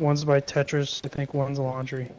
One's by Tetris. I think one's laundry.